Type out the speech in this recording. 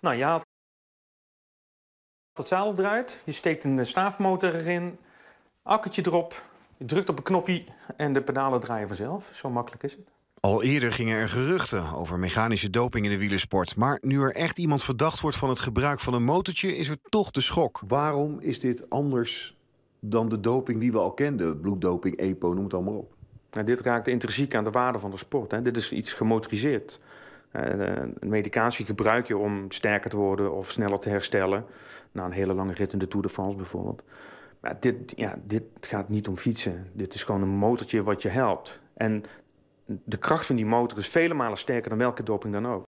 Nou, je haalt het zadel eruit, je steekt een eh, staafmotor erin, akkertje erop, je drukt op een knopje en de pedalen draaien vanzelf. Zo makkelijk is het. Al eerder gingen er geruchten over mechanische doping in de wielersport. Maar nu er echt iemand verdacht wordt van het gebruik van een motortje, is er toch de schok. Waarom is dit anders dan de doping die we al kenden? Bloeddoping, EPO, noem het allemaal op. Nou, dit raakt intrinsiek aan de waarde van de sport. Hè. Dit is iets gemotoriseerd. Eh, medicatie gebruik je om sterker te worden of sneller te herstellen. Na een hele lange rit in de Tour de France bijvoorbeeld. Maar dit, ja, dit gaat niet om fietsen. Dit is gewoon een motortje wat je helpt. En de kracht van die motor is vele malen sterker dan welke doping dan ook.